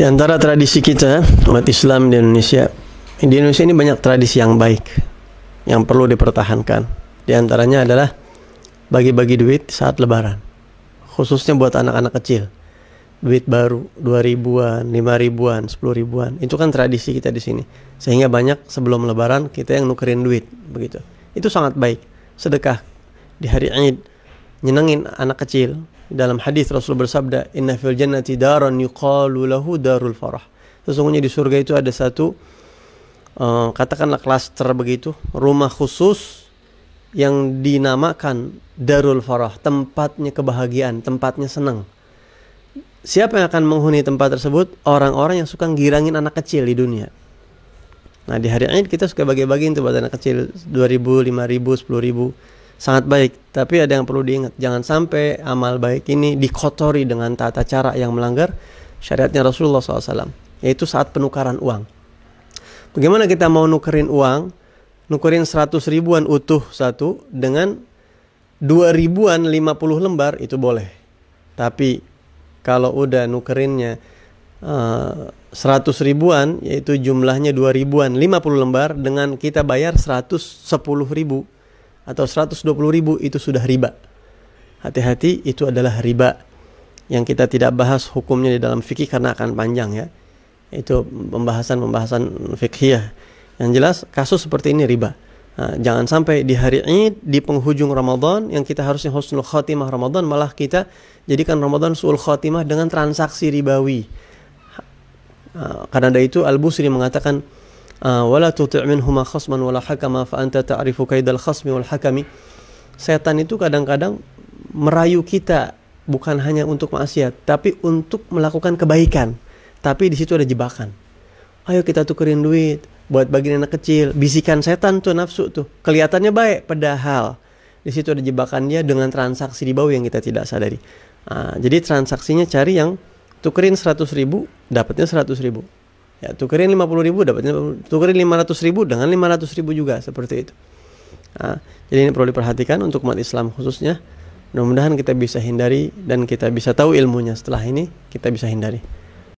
Di antara tradisi kita umat Islam di Indonesia, di Indonesia ini banyak tradisi yang baik yang perlu dipertahankan. Di antaranya adalah bagi-bagi duit saat lebaran. Khususnya buat anak-anak kecil. Duit baru dua ribuan, lima ribuan, sepuluh ribuan. Itu kan tradisi kita di sini. Sehingga banyak sebelum lebaran kita yang nukerin duit begitu. Itu sangat baik. Sedekah di hari Id nyenengin anak kecil dalam hadis Rasul bersabda, "Inna fil jannati daran yuqalu lahu darul farah." Sesungguhnya di surga itu ada satu uh, katakanlah klaster begitu, rumah khusus yang dinamakan Darul Farah, tempatnya kebahagiaan, tempatnya senang. Siapa yang akan menghuni tempat tersebut? Orang-orang yang suka ngirangin anak kecil di dunia. Nah, di hari ini kita suka bagi-bagiin tuh buat anak kecil 2000, 5000, 10000 sangat baik. Tapi ada yang perlu diingat, jangan sampai amal baik ini dikotori dengan tata cara yang melanggar syariatnya Rasulullah SAW, yaitu saat penukaran uang. Bagaimana kita mau nukerin uang, nukerin 100 ribuan utuh satu dengan 2 ribuan 50 lembar itu boleh. Tapi kalau udah nukerinnya uh, eh, 100 ribuan yaitu jumlahnya 2 ribuan 50 lembar dengan kita bayar 110 ribu atau 120 ribu itu sudah riba. Hati-hati itu adalah riba yang kita tidak bahas hukumnya di dalam fikih karena akan panjang ya. Itu pembahasan-pembahasan fikih Yang jelas kasus seperti ini riba. Nah, jangan sampai di hari Id di penghujung Ramadan yang kita harusnya husnul khotimah Ramadan malah kita jadikan Ramadan suul khotimah dengan transaksi ribawi. Nah, karena dari itu Al-Busri mengatakan Eh, wala tuti' minhuma khasman wala hakama fa anta ta'rifu kaidal khasmi wal hakami. Setan itu kadang-kadang merayu kita bukan hanya untuk maksiat, tapi untuk melakukan kebaikan. Tapi di situ ada jebakan. Ayo kita tukerin duit buat bagian anak kecil. Bisikan setan tuh nafsu tuh. Kelihatannya baik padahal di situ ada jebakan dia dengan transaksi di bawah yang kita tidak sadari. Nah, jadi transaksinya cari yang tukerin 100 ribu, dapatnya 100 ribu Ya, tukerin 50 ribu dapatnya tukerin 500 ribu dengan 500 ribu juga seperti itu. Nah, jadi ini perlu diperhatikan untuk umat Islam khususnya. Mudah-mudahan kita bisa hindari dan kita bisa tahu ilmunya setelah ini kita bisa hindari.